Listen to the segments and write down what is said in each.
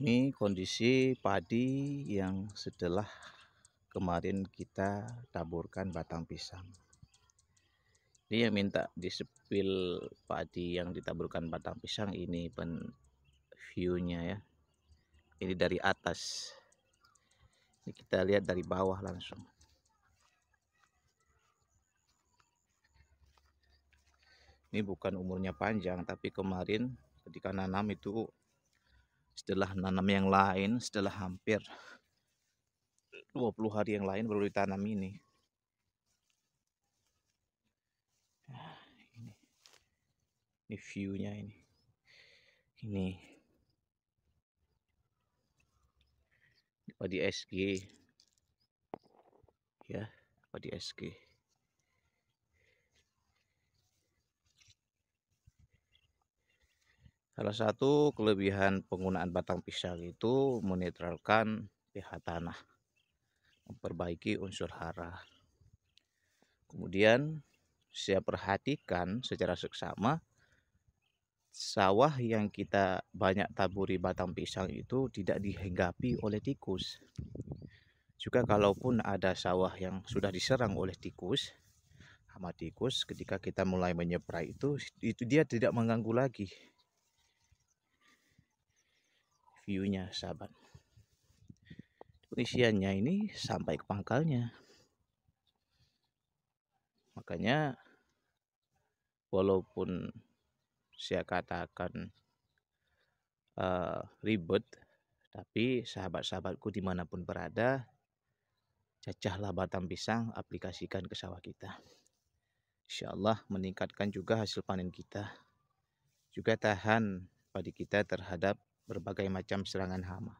Ini kondisi padi yang setelah kemarin kita taburkan batang pisang. Ini yang minta disepil padi yang ditaburkan batang pisang ini pen view-nya ya. Ini dari atas. Ini kita lihat dari bawah langsung. Ini bukan umurnya panjang tapi kemarin ketika nanam itu setelah nanam yang lain setelah hampir 20 hari yang lain baru ditanam ini ah, ini, ini viewnya ini ini padi SG ya padi SG Salah satu kelebihan penggunaan batang pisang itu menetralkan pH tanah, memperbaiki unsur hara. Kemudian saya perhatikan secara seksama sawah yang kita banyak taburi batang pisang itu tidak dihinggapi oleh tikus. Juga kalaupun ada sawah yang sudah diserang oleh tikus, hama tikus ketika kita mulai menyeprai itu itu dia tidak mengganggu lagi viewnya sahabat pengisiannya ini sampai ke pangkalnya makanya walaupun saya katakan uh, ribet tapi sahabat-sahabatku dimanapun berada cacahlah batang pisang aplikasikan ke sawah kita Insya Allah meningkatkan juga hasil panen kita juga tahan padi kita terhadap berbagai macam serangan hama.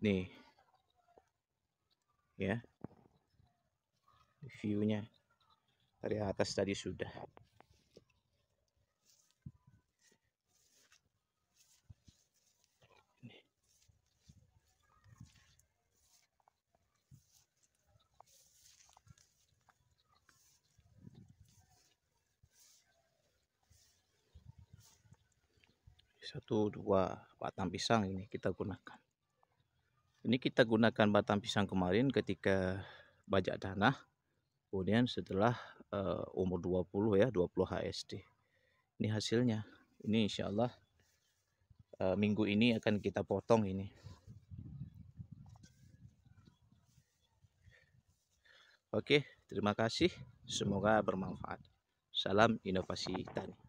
Nih. Ya. Yeah. Viewnya dari atas tadi sudah. satu dua batang pisang ini kita gunakan ini kita gunakan batang pisang kemarin ketika bajak tanah kemudian setelah uh, umur 20 ya 20 HSD ini hasilnya ini insyaallah uh, eh, minggu ini akan kita potong ini Oke, terima kasih. Semoga bermanfaat. Salam inovasi tani.